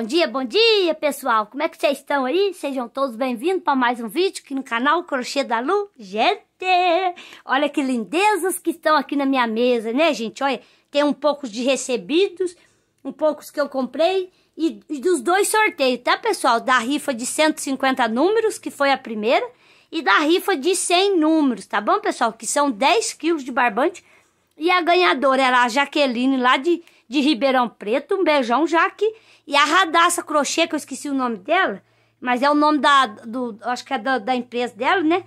Bom dia, bom dia, pessoal! Como é que vocês estão aí? Sejam todos bem-vindos para mais um vídeo aqui no canal Crochê da Lu. Gente, olha que lindezas que estão aqui na minha mesa, né, gente? Olha, tem um pouco de recebidos, um pouco que eu comprei e, e dos dois sorteios, tá, pessoal? Da rifa de 150 números, que foi a primeira, e da rifa de 100 números, tá bom, pessoal? Que são 10 quilos de barbante. E a ganhadora era a Jaqueline, lá de, de Ribeirão Preto. Um beijão, Jaque. E a Radassa Crochê, que eu esqueci o nome dela, mas é o nome da, do, acho que é da, da empresa dela, né?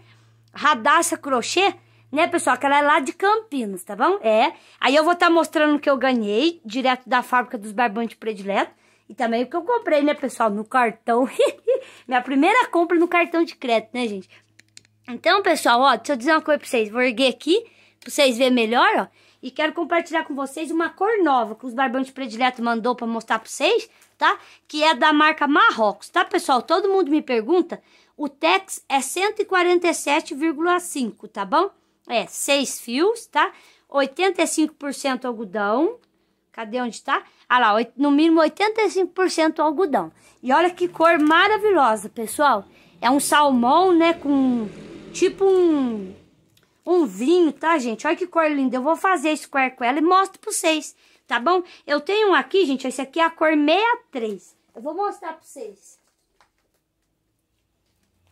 Radassa Crochê, né, pessoal? Que ela é lá de Campinas, tá bom? É. Aí eu vou estar tá mostrando o que eu ganhei, direto da fábrica dos barbantes Prediletos E também o que eu comprei, né, pessoal? No cartão. Minha primeira compra no cartão de crédito, né, gente? Então, pessoal, ó, deixa eu dizer uma coisa pra vocês. Vou erguer aqui, pra vocês verem melhor, ó. E quero compartilhar com vocês uma cor nova que os barbantes Prediletos mandou pra mostrar pra vocês tá? Que é da marca Marrocos, tá, pessoal? Todo mundo me pergunta, o Tex é 147,5, tá bom? É, seis fios, tá? 85% algodão. Cadê onde tá? Ah lá, no mínimo 85% algodão. E olha que cor maravilhosa, pessoal. É um salmão, né, com tipo um um vinho, tá, gente? Olha que cor linda. Eu vou fazer square com ela e mostro pra vocês tá bom? Eu tenho um aqui, gente, esse aqui é a cor 63. Eu vou mostrar pra vocês.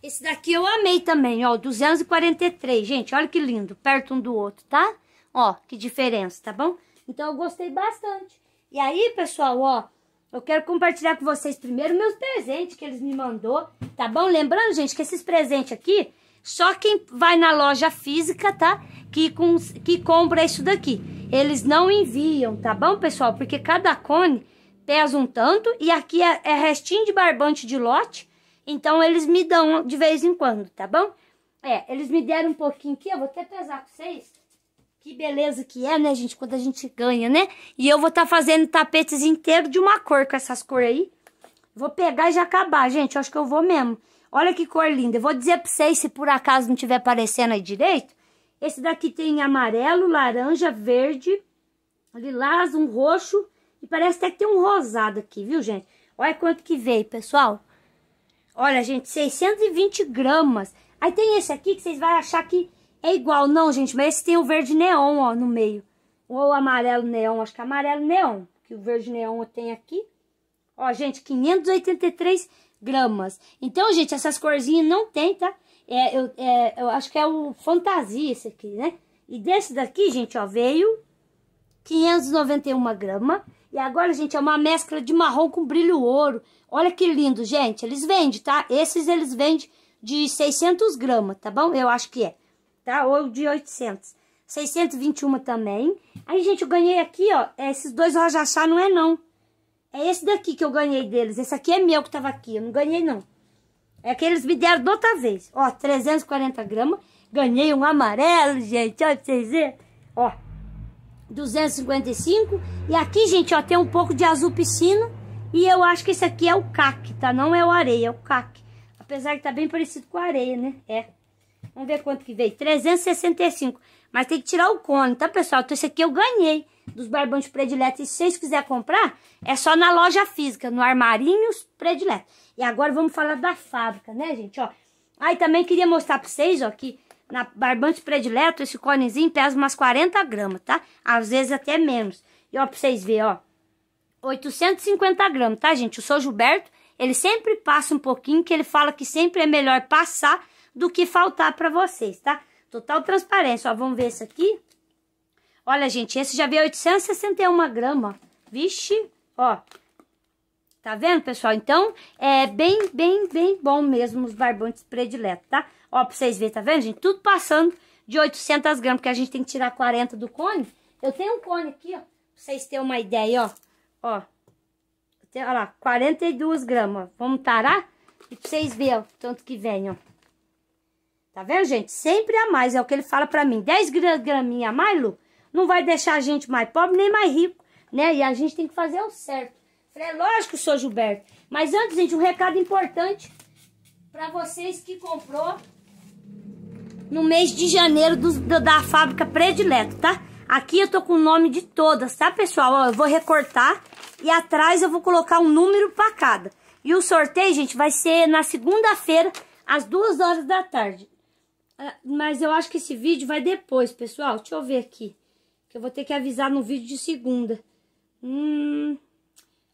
Esse daqui eu amei também, ó, 243, gente, olha que lindo, perto um do outro, tá? Ó, que diferença, tá bom? Então, eu gostei bastante. E aí, pessoal, ó, eu quero compartilhar com vocês primeiro meus presentes que eles me mandou, tá bom? Lembrando, gente, que esses presentes aqui só quem vai na loja física, tá? Que, com, que compra isso daqui. Eles não enviam, tá bom, pessoal? Porque cada cone pesa um tanto e aqui é, é restinho de barbante de lote. Então, eles me dão de vez em quando, tá bom? É, eles me deram um pouquinho aqui, eu vou até pesar com vocês. Que beleza que é, né, gente? Quando a gente ganha, né? E eu vou estar tá fazendo tapetes inteiro de uma cor com essas cores aí. Vou pegar e já acabar, gente. Eu acho que eu vou mesmo. Olha que cor linda. Eu vou dizer para vocês, se por acaso não estiver aparecendo aí direito, esse daqui tem amarelo, laranja, verde, lilás, um roxo e parece até que tem um rosado aqui, viu, gente? Olha quanto que veio, pessoal. Olha, gente, 620 gramas. Aí tem esse aqui que vocês vão achar que é igual. Não, gente, mas esse tem o verde neon, ó, no meio. Ou amarelo neon, acho que é amarelo neon. Que o verde neon tem aqui. Ó, gente, 583 gramas. Então, gente, essas corzinhas não tem, tá? É, eu, é, eu acho que é o fantasia esse aqui, né? E desse daqui, gente, ó, veio 591 gramas. E agora, gente, é uma mescla de marrom com brilho ouro. Olha que lindo, gente. Eles vendem, tá? Esses eles vendem de 600 gramas, tá bom? Eu acho que é, tá? Ou de 800. 621 também. Aí, gente, eu ganhei aqui, ó, esses dois rojachá não é não. É esse daqui que eu ganhei deles. Esse aqui é meu que tava aqui. Eu não ganhei, não. É que eles me deram de outra vez. Ó, 340 gramas. Ganhei um amarelo, gente. Olha pra vocês verem. Ó, 255. E aqui, gente, ó, tem um pouco de azul piscina. E eu acho que esse aqui é o caque, tá? Não é o areia, é o caque. Apesar que tá bem parecido com a areia, né? É. Vamos ver quanto que veio. 365. Mas tem que tirar o cone, tá, pessoal? Então, isso aqui eu ganhei dos barbantes prediletos. E se vocês quiserem comprar, é só na loja física, no Armarinhos Predileto. E agora vamos falar da fábrica, né, gente? Ó, aí ah, também queria mostrar pra vocês, ó, que na barbante predileto, esse conezinho pesa umas 40 gramas, tá? Às vezes até menos. E ó, pra vocês verem, ó, 850 gramas, tá, gente? O sou Gilberto, ele sempre passa um pouquinho, que ele fala que sempre é melhor passar do que faltar para vocês, tá? Total transparência, ó, vamos ver esse aqui. Olha, gente, esse já veio 861 gramas, vixe, ó. Tá vendo, pessoal? Então, é bem, bem, bem bom mesmo os barbantes prediletos, tá? Ó, pra vocês verem, tá vendo, gente? Tudo passando de 800 gramas, porque a gente tem que tirar 40 do cone. Eu tenho um cone aqui, ó, pra vocês terem uma ideia, ó. Ó, tem, olha lá, 42 gramas. Vamos tarar? E pra vocês verem, ó, tanto que vem, ó. Tá vendo, gente? Sempre a mais, é o que ele fala pra mim. 10 graminhas a mais, Lu, não vai deixar a gente mais pobre nem mais rico, né? E a gente tem que fazer o certo. Falei, é lógico, seu Gilberto. Mas antes, gente, um recado importante para vocês que comprou no mês de janeiro do, do, da fábrica predileto, tá? Aqui eu tô com o nome de todas, tá, pessoal? Ó, eu vou recortar e atrás eu vou colocar um número para cada. E o sorteio, gente, vai ser na segunda-feira, às duas horas da tarde. Ah, mas eu acho que esse vídeo vai depois, pessoal. Deixa eu ver aqui. Que eu vou ter que avisar no vídeo de segunda. Hum...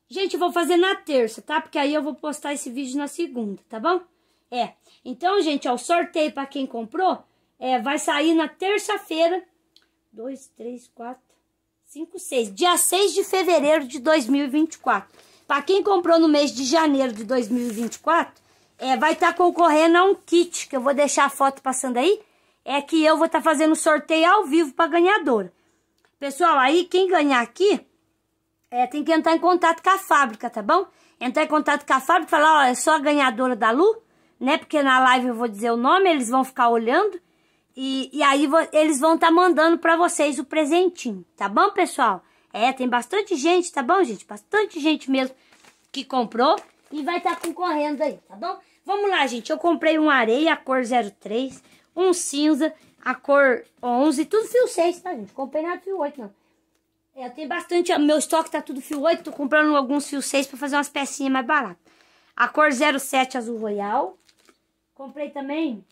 Gente, eu vou fazer na terça, tá? Porque aí eu vou postar esse vídeo na segunda, tá bom? É. Então, gente, ó, o sorteio para quem comprou é, vai sair na terça-feira. 2, 3, 4, 5, 6. Dia 6 de fevereiro de 2024. Para quem comprou no mês de janeiro de 2024, é, vai estar tá concorrendo a um kit, que eu vou deixar a foto passando aí, é que eu vou estar tá fazendo sorteio ao vivo para ganhadora. Pessoal, aí quem ganhar aqui, é, tem que entrar em contato com a fábrica, tá bom? Entrar em contato com a fábrica e falar, olha, é só a ganhadora da Lu, né? Porque na live eu vou dizer o nome, eles vão ficar olhando. E, e aí eles vão estar tá mandando para vocês o presentinho, tá bom, pessoal? É, tem bastante gente, tá bom, gente? Bastante gente mesmo que comprou e vai estar tá concorrendo aí, tá bom? Vamos lá, gente. Eu comprei um areia, a cor 03, um cinza, a cor 11, tudo fio 6, tá, gente? Comprei nada fio 8, não. É, eu tenho bastante, meu estoque tá tudo fio 8, tô comprando alguns fio 6 pra fazer umas pecinhas mais baratas. A cor 07 azul royal. Comprei também...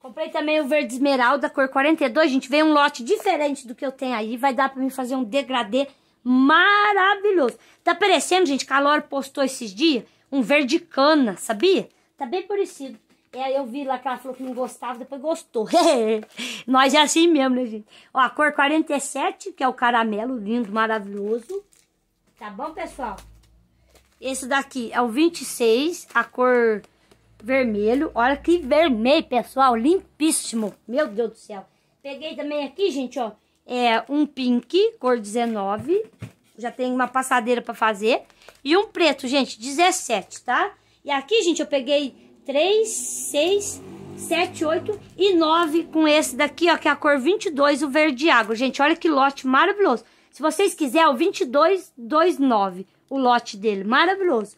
Comprei também o verde esmeralda, cor 42, gente. Veio um lote diferente do que eu tenho aí. Vai dar pra mim fazer um degradê maravilhoso. Tá parecendo, gente, Calor postou esses dias um verde cana, sabia? Tá bem parecido. É, eu vi lá que ela falou que não gostava, depois gostou. Nós é assim mesmo, né, gente? Ó, a cor 47, que é o caramelo, lindo, maravilhoso. Tá bom, pessoal? Esse daqui é o 26, a cor vermelho. Olha que vermelho, pessoal, limpíssimo. Meu Deus do céu. Peguei também aqui, gente, ó, é um pink, cor 19. Já tem uma passadeira para fazer. E um preto, gente, 17, tá? E aqui, gente, eu peguei 3, 6, 7, 8 e 9 com esse daqui, ó, que é a cor 22, o verde água. Gente, olha que lote maravilhoso. Se vocês quiserem, é o 2229, o lote dele, maravilhoso.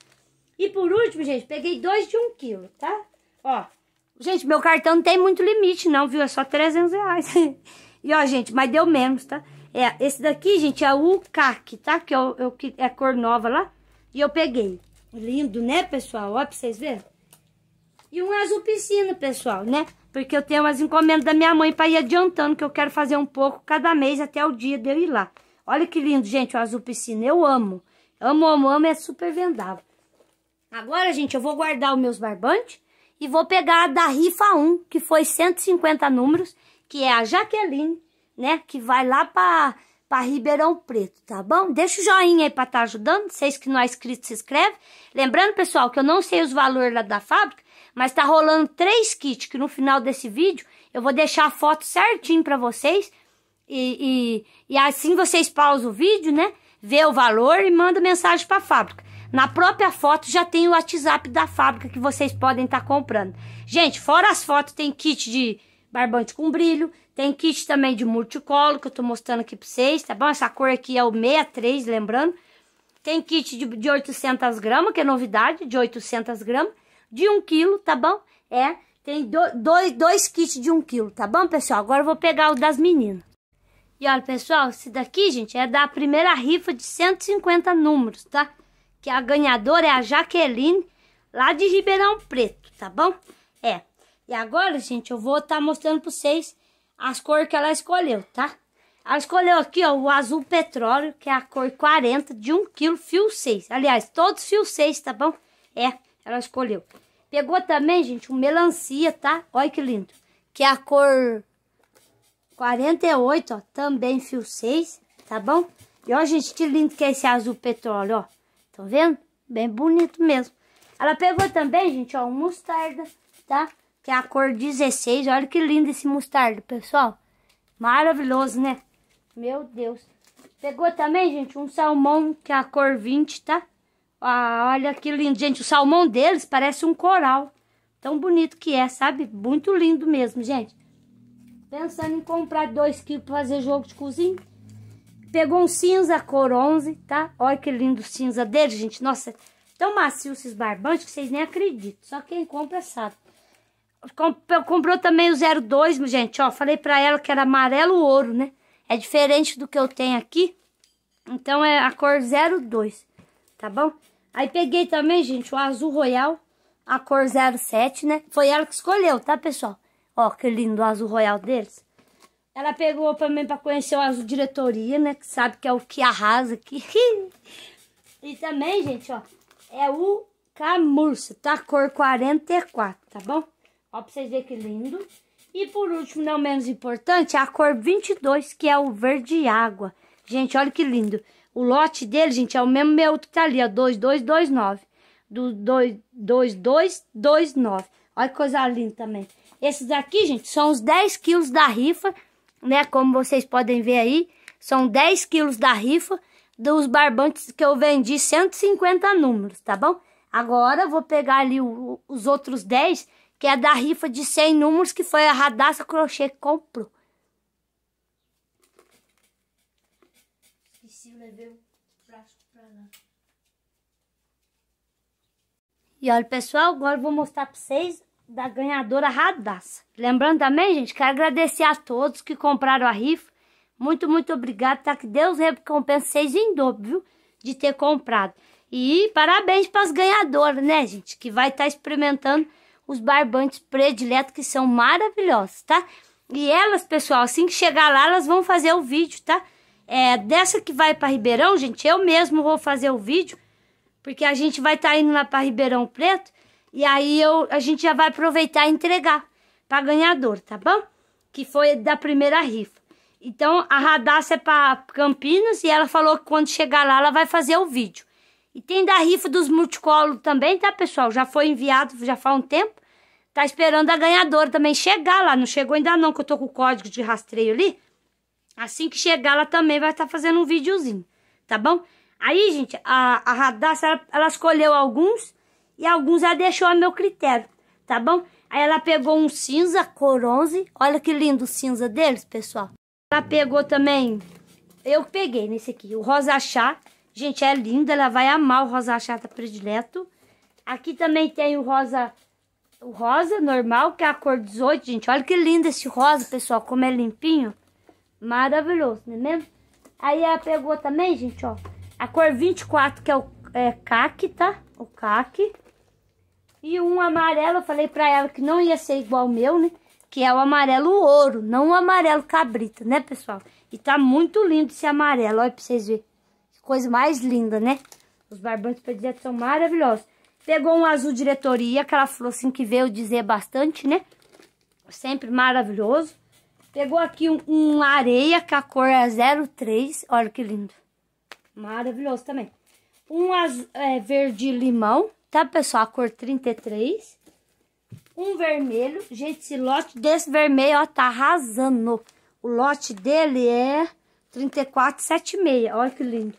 E por último, gente, peguei dois de um quilo, tá? Ó, gente, meu cartão não tem muito limite não, viu? É só 300 reais. E, ó, gente, mas deu menos, tá? É, esse daqui, gente, é o CAC, tá? Que, eu, é eu, é que é a cor nova lá. E eu peguei. Lindo, né, pessoal? Ó, pra vocês verem. E um azul piscina, pessoal, né? Porque eu tenho as encomendas da minha mãe pra ir adiantando, que eu quero fazer um pouco cada mês até o dia de eu ir lá. Olha que lindo, gente, o azul piscina. Eu amo. Amo, amo, amo, é super vendável. Agora, gente, eu vou guardar os meus barbantes e vou pegar a da Rifa 1, que foi 150 números que é a Jaqueline, né? Que vai lá para para Ribeirão Preto, tá bom? Deixa o joinha aí para estar tá ajudando, vocês que não é inscrito se inscreve. Lembrando, pessoal, que eu não sei os valores lá da fábrica, mas tá rolando três kits, que no final desse vídeo eu vou deixar a foto certinho para vocês. E, e, e, assim vocês pausam o vídeo, né? Vê o valor e manda mensagem para a fábrica. Na própria foto já tem o WhatsApp da fábrica que vocês podem estar tá comprando. Gente, fora as fotos, tem kit de barbante com brilho. Tem kit também de multicolo, que eu tô mostrando aqui pra vocês, tá bom? Essa cor aqui é o 63, lembrando. Tem kit de, de 800 gramas, que é novidade, de 800 gramas. De 1 quilo, tá bom? É, tem do, dois, dois kits de 1 quilo, tá bom, pessoal? Agora eu vou pegar o das meninas. E olha, pessoal, esse daqui, gente, é da primeira rifa de 150 números, tá? Que a ganhadora é a Jaqueline, lá de Ribeirão Preto, tá bom? É, e agora, gente, eu vou estar tá mostrando para vocês as cores que ela escolheu, tá? Ela escolheu aqui, ó, o azul petróleo, que é a cor 40 de 1 kg, fio 6. Aliás, todos fio 6, tá bom? É, ela escolheu. Pegou também, gente, o melancia, tá? Olha que lindo. Que é a cor 48, ó, também fio 6, tá bom? E olha, gente, que lindo que é esse azul petróleo, ó. Tá vendo? Bem bonito mesmo. Ela pegou também, gente, ó, um mostarda, tá? que é a cor 16. Olha que lindo esse mostarda, pessoal. Maravilhoso, né? Meu Deus. Pegou também, gente, um salmão, que é a cor 20, tá? Ah, olha que lindo, gente. O salmão deles parece um coral. Tão bonito que é, sabe? Muito lindo mesmo, gente. Pensando em comprar 2 quilos pra fazer jogo de cozinha. Pegou um cinza cor 11, tá? Olha que lindo cinza dele, gente. Nossa, é tão macio esses barbantes que vocês nem acreditam. Só quem compra sabe. Comprou também o 02, gente, ó. Falei pra ela que era amarelo ouro, né? É diferente do que eu tenho aqui. Então é a cor 02, tá bom? Aí peguei também, gente, o azul royal, a cor 07, né? Foi ela que escolheu, tá, pessoal? Ó, que lindo o azul royal deles. Ela pegou também pra conhecer o azul diretoria, né? Que sabe que é o que arrasa aqui. e também, gente, ó, é o camurça, tá? Cor 44, tá bom? Ó, pra vocês verem que lindo. E por último, não menos importante, a cor 22, que é o verde água. Gente, olha que lindo. O lote dele, gente, é o mesmo meu que tá ali, ó, 2229. Do 2229. Olha que coisa linda também. Esses daqui, gente, são os 10 quilos da rifa, né? Como vocês podem ver aí, são 10 quilos da rifa dos barbantes que eu vendi 150 números, tá bom? Agora vou pegar ali o, os outros 10 que é da rifa de 100 números que foi a Radassa Crochê que comprou. levei o lá. E olha, pessoal, agora eu vou mostrar pra vocês da ganhadora Radassa. Lembrando também, gente, quero agradecer a todos que compraram a rifa. Muito, muito obrigado, tá? Que Deus recompense vocês em dobro, viu? De ter comprado. E parabéns para as ganhadoras, né, gente? Que vai estar tá experimentando os barbantes prediletos que são maravilhosos, tá? E elas, pessoal, assim que chegar lá, elas vão fazer o vídeo, tá? É, dessa que vai para Ribeirão, gente, eu mesmo vou fazer o vídeo, porque a gente vai estar tá indo lá para Ribeirão Preto, e aí eu, a gente já vai aproveitar e entregar para ganhador, tá bom? Que foi da primeira rifa. Então, a Radassa é para Campinas e ela falou que quando chegar lá, ela vai fazer o vídeo. E tem da rifa dos multicolos também, tá, pessoal? Já foi enviado, já faz um tempo. Tá esperando a ganhadora também chegar lá. Não chegou ainda não, que eu tô com o código de rastreio ali. Assim que chegar, ela também vai estar tá fazendo um videozinho, tá bom? Aí, gente, a, a Radassa, ela, ela escolheu alguns e alguns ela deixou a meu critério, tá bom? Aí ela pegou um cinza cor 11. Olha que lindo o cinza deles, pessoal. Ela pegou também... Eu peguei nesse aqui, o rosa chá. Gente, é linda, ela vai amar o rosa chata predileto. Aqui também tem o rosa o rosa normal, que é a cor 18, gente. Olha que lindo esse rosa, pessoal, como é limpinho. Maravilhoso, não é mesmo? Aí ela pegou também, gente, ó, a cor 24, que é o é, caque, tá? O caque. E um amarelo, eu falei pra ela que não ia ser igual o meu, né? Que é o amarelo ouro, não o amarelo cabrita, né, pessoal? E tá muito lindo esse amarelo, olha pra vocês verem coisa mais linda, né? Os barbantes prediletos são maravilhosos. Pegou um azul diretoria, aquela flor assim que veio dizer bastante, né? Sempre maravilhoso. Pegou aqui um, um areia, que a cor é 03. Olha que lindo. Maravilhoso também. Um azul, é, verde limão, tá, pessoal? A cor 33. Um vermelho. Gente, esse lote desse vermelho, ó, tá arrasando. O lote dele é 34,76. Olha que lindo.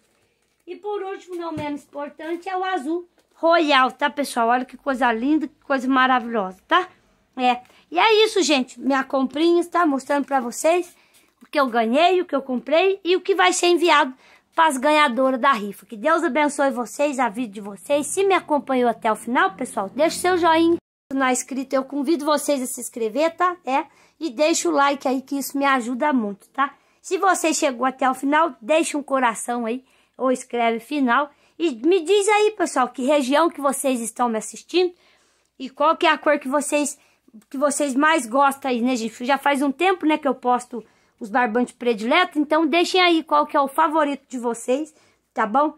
E por último, não menos importante, é o azul royal, tá, pessoal? Olha que coisa linda, que coisa maravilhosa, tá? É. E é isso, gente. Minha comprinha está mostrando pra vocês o que eu ganhei, o que eu comprei e o que vai ser enviado para as ganhadoras da rifa. Que Deus abençoe vocês, a vida de vocês. Se me acompanhou até o final, pessoal, deixa o seu joinha na inscrito. Eu convido vocês a se inscrever, tá? É. E deixa o like aí, que isso me ajuda muito, tá? Se você chegou até o final, deixa um coração aí ou escreve final. E me diz aí, pessoal, que região que vocês estão me assistindo e qual que é a cor que vocês que vocês mais gostam aí, né, gente? Já faz um tempo, né, que eu posto os barbantes prediletos, então deixem aí qual que é o favorito de vocês, tá bom?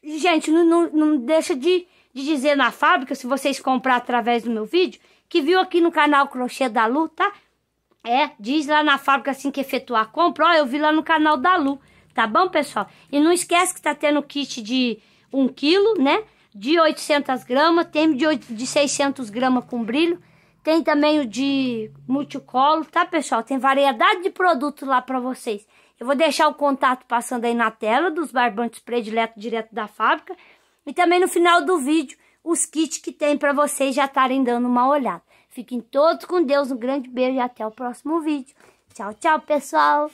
E, gente, não, não, não deixa de, de dizer na fábrica, se vocês comprar através do meu vídeo, que viu aqui no canal Crochê da Lu, tá? É, diz lá na fábrica assim que efetuar a compra, ó, eu vi lá no canal da Lu tá bom, pessoal? E não esquece que tá tendo kit de 1 quilo, né? De 800 gramas, tem de, 8, de 600 gramas com brilho. Tem também o de multicolo, tá, pessoal? Tem variedade de produtos lá para vocês. Eu vou deixar o contato passando aí na tela dos barbantes prediletos direto da fábrica. E também no final do vídeo, os kits que tem para vocês já estarem dando uma olhada. Fiquem todos com Deus, um grande beijo e até o próximo vídeo. Tchau, tchau, pessoal!